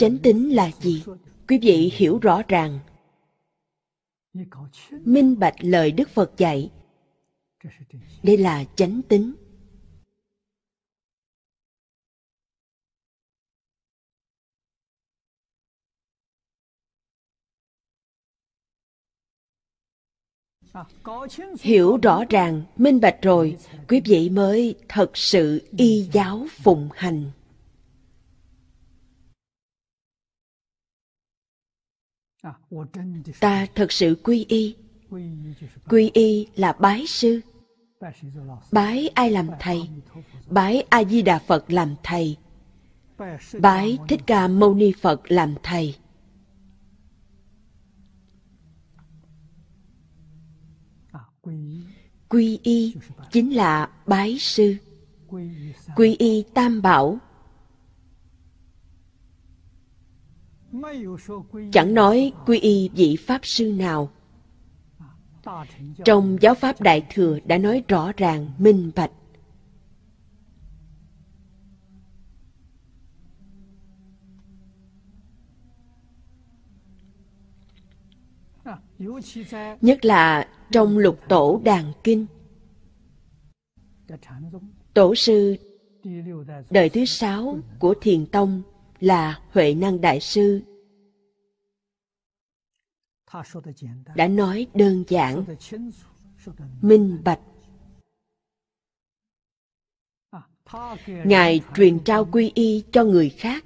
chánh tính là gì quý vị hiểu rõ ràng minh bạch lời đức phật dạy đây là chánh tính hiểu rõ ràng minh bạch rồi quý vị mới thật sự y giáo phụng hành À, ta thật sự quy y quy y là bái sư bái ai làm thầy bái a di đà phật làm thầy bái thích ca mâu ni phật làm thầy à, quy y chính là bái sư quy y tam bảo chẳng nói quy y vị pháp sư nào trong giáo pháp đại thừa đã nói rõ ràng minh bạch nhất là trong lục tổ đàn kinh tổ sư đời thứ sáu của thiền tông là huệ năng đại sư đã nói đơn giản minh bạch ngài truyền trao quy y cho người khác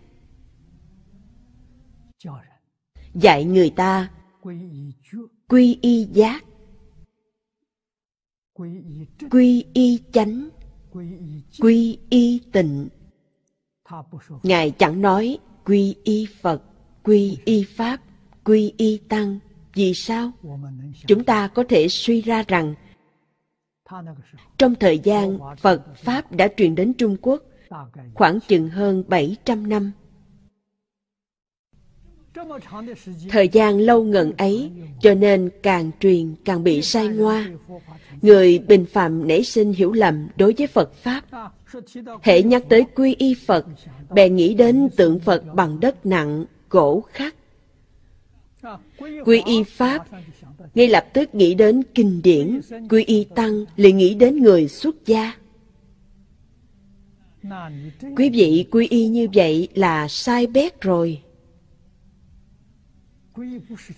dạy người ta quy y giác quy y chánh quy y tịnh ngài chẳng nói quy y phật quy y pháp quy y tăng vì sao chúng ta có thể suy ra rằng trong thời gian Phật Pháp đã truyền đến Trung Quốc khoảng chừng hơn 700 năm. Thời gian lâu ngần ấy, cho nên càng truyền càng bị sai ngoa. Người bình phạm nảy sinh hiểu lầm đối với Phật Pháp. Hệ nhắc tới quy y Phật, bè nghĩ đến tượng Phật bằng đất nặng, gỗ khắc, Quy y Pháp, ngay lập tức nghĩ đến kinh điển, quy y Tăng lại nghĩ đến người xuất gia. Quý vị quy y như vậy là sai bét rồi.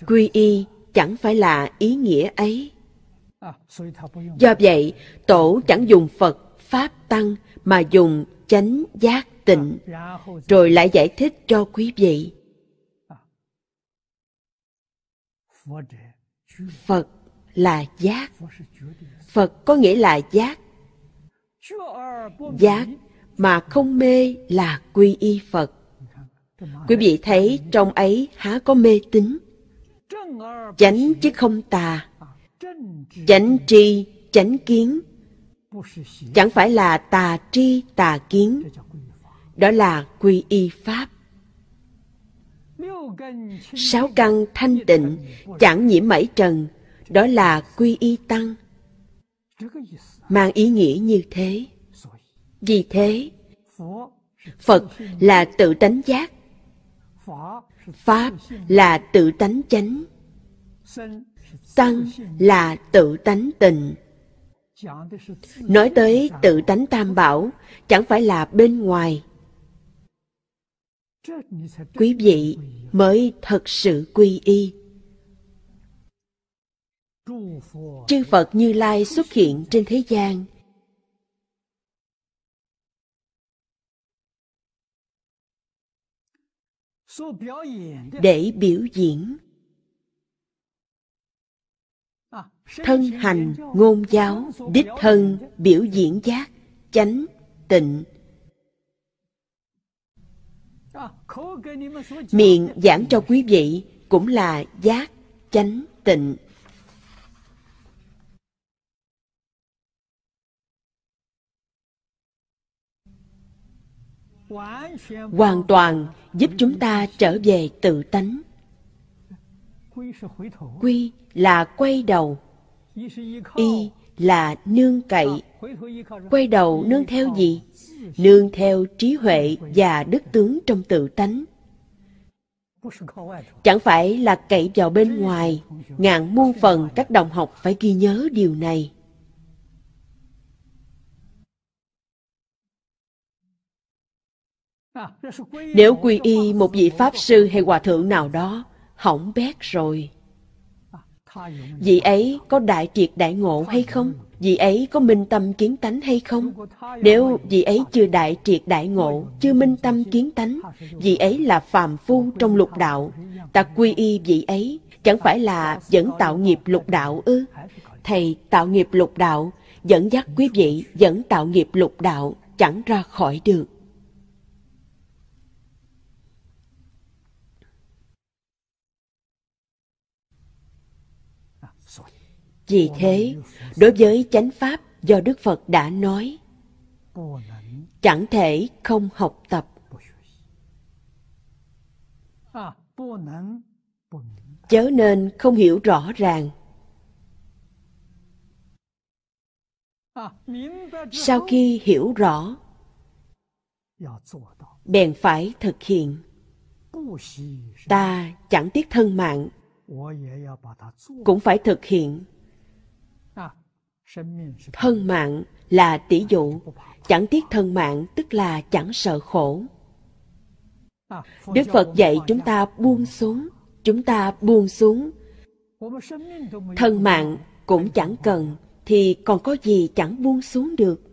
Quy y chẳng phải là ý nghĩa ấy. Do vậy, Tổ chẳng dùng Phật, Pháp Tăng mà dùng chánh giác tịnh, rồi lại giải thích cho quý vị. phật là giác phật có nghĩa là giác giác mà không mê là quy y phật quý vị thấy trong ấy há có mê tín chánh chứ không tà chánh tri chánh kiến chẳng phải là tà tri tà kiến đó là quy y pháp Sáu căn thanh tịnh, chẳng nhiễm mảy trần, đó là quy y tăng. Mang ý nghĩa như thế. Vì thế, Phật là tự tánh giác, Pháp là tự tánh chánh, Tăng là tự tánh tịnh Nói tới tự tánh tam bảo, chẳng phải là bên ngoài, quý vị mới thật sự quy y chư phật như lai xuất hiện trên thế gian để biểu diễn thân hành ngôn giáo đích thân biểu diễn giác chánh tịnh Miệng giảng cho quý vị cũng là giác, chánh, tịnh. Hoàn toàn giúp chúng ta trở về tự tánh. Quy là quay đầu, y là nương cậy quay đầu nương theo gì nương theo trí huệ và đức tướng trong tự tánh chẳng phải là cậy vào bên ngoài ngàn muôn phần các đồng học phải ghi nhớ điều này nếu quy y một vị pháp sư hay hòa thượng nào đó hỏng bét rồi Vị ấy có đại triệt đại ngộ hay không? Vị ấy có minh tâm kiến tánh hay không? Nếu vị ấy chưa đại triệt đại ngộ, chưa minh tâm kiến tánh, vị ấy là phàm phu trong lục đạo. Ta quy y vị ấy, chẳng phải là vẫn tạo nghiệp lục đạo ư? Thầy tạo nghiệp lục đạo, dẫn dắt quý vị vẫn tạo nghiệp lục đạo, chẳng ra khỏi được. Vì thế, đối với chánh pháp do Đức Phật đã nói, chẳng thể không học tập. Chớ nên không hiểu rõ ràng. Sau khi hiểu rõ, bèn phải thực hiện. Ta chẳng tiếc thân mạng, cũng phải thực hiện thân mạng là tỷ dụ chẳng tiếc thân mạng tức là chẳng sợ khổ à, đức phật dạy chúng ta buông xuống chúng ta buông xuống thân mạng cũng chẳng cần thì còn có gì chẳng buông xuống được